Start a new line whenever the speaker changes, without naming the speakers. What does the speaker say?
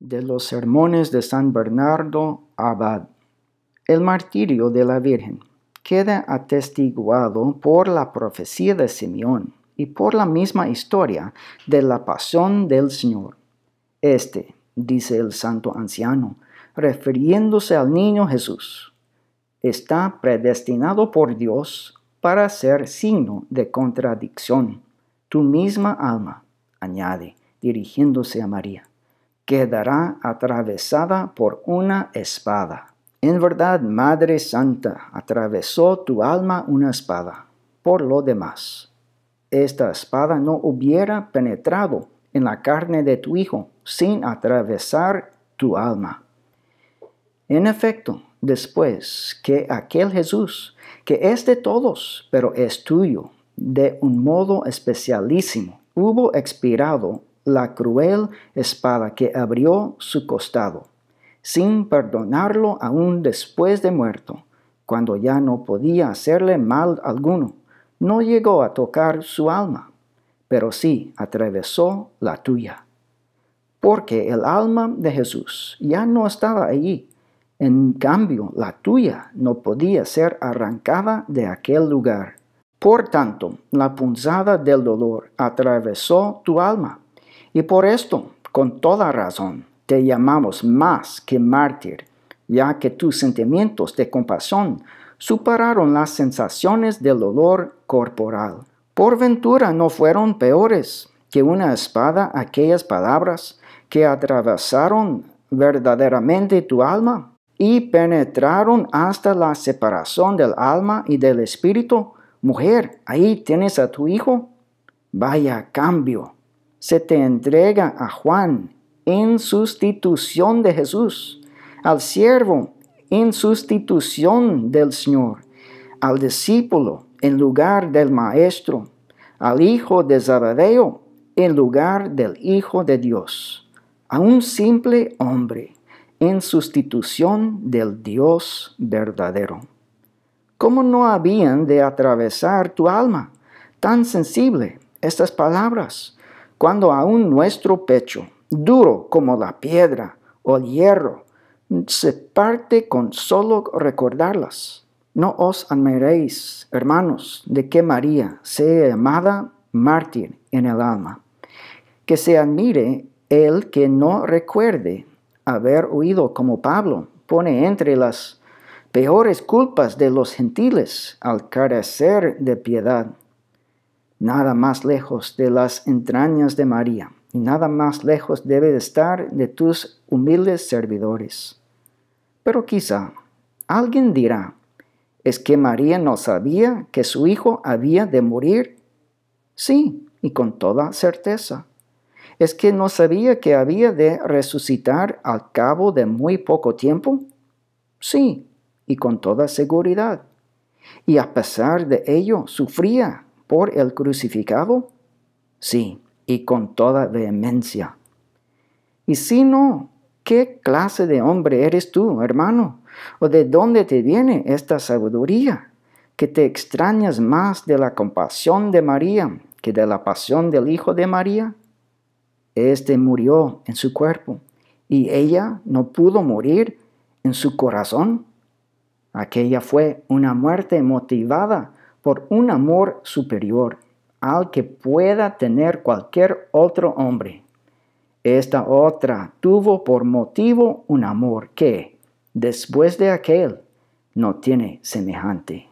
de los sermones de San Bernardo Abad. El martirio de la Virgen queda atestiguado por la profecía de Simeón y por la misma historia de la pasión del Señor. Este, dice el santo anciano, refiriéndose al niño Jesús, está predestinado por Dios para ser signo de contradicción. Tu misma alma, añade, dirigiéndose a María quedará atravesada por una espada. En verdad, Madre Santa, atravesó tu alma una espada. Por lo demás, esta espada no hubiera penetrado en la carne de tu Hijo sin atravesar tu alma. En efecto, después que aquel Jesús, que es de todos, pero es tuyo, de un modo especialísimo, hubo expirado la cruel espada que abrió su costado, sin perdonarlo aún después de muerto, cuando ya no podía hacerle mal alguno. No llegó a tocar su alma, pero sí atravesó la tuya. Porque el alma de Jesús ya no estaba allí. En cambio, la tuya no podía ser arrancada de aquel lugar. Por tanto, la punzada del dolor atravesó tu alma y por esto, con toda razón, te llamamos más que mártir, ya que tus sentimientos de compasión superaron las sensaciones del dolor corporal. Por ventura no fueron peores que una espada aquellas palabras que atravesaron verdaderamente tu alma y penetraron hasta la separación del alma y del espíritu. Mujer, ahí tienes a tu hijo. Vaya cambio se te entrega a Juan en sustitución de Jesús, al siervo en sustitución del Señor, al discípulo en lugar del maestro, al hijo de Zabadeo en lugar del hijo de Dios, a un simple hombre en sustitución del Dios verdadero. ¿Cómo no habían de atravesar tu alma tan sensible estas palabras? cuando aún nuestro pecho, duro como la piedra o el hierro, se parte con solo recordarlas. No os admiréis, hermanos, de que María sea llamada mártir en el alma. Que se admire el que no recuerde haber oído como Pablo pone entre las peores culpas de los gentiles al carecer de piedad nada más lejos de las entrañas de María y nada más lejos debe de estar de tus humildes servidores. Pero quizá alguien dirá, ¿es que María no sabía que su hijo había de morir? Sí, y con toda certeza. ¿Es que no sabía que había de resucitar al cabo de muy poco tiempo? Sí, y con toda seguridad. Y a pesar de ello, sufría por el crucificado? Sí, y con toda vehemencia. Y si no, ¿qué clase de hombre eres tú, hermano? ¿O de dónde te viene esta sabiduría? Que te extrañas más de la compasión de María que de la pasión del Hijo de María. Este murió en su cuerpo y ella no pudo morir en su corazón. Aquella fue una muerte motivada por un amor superior al que pueda tener cualquier otro hombre. Esta otra tuvo por motivo un amor que, después de aquel, no tiene semejante.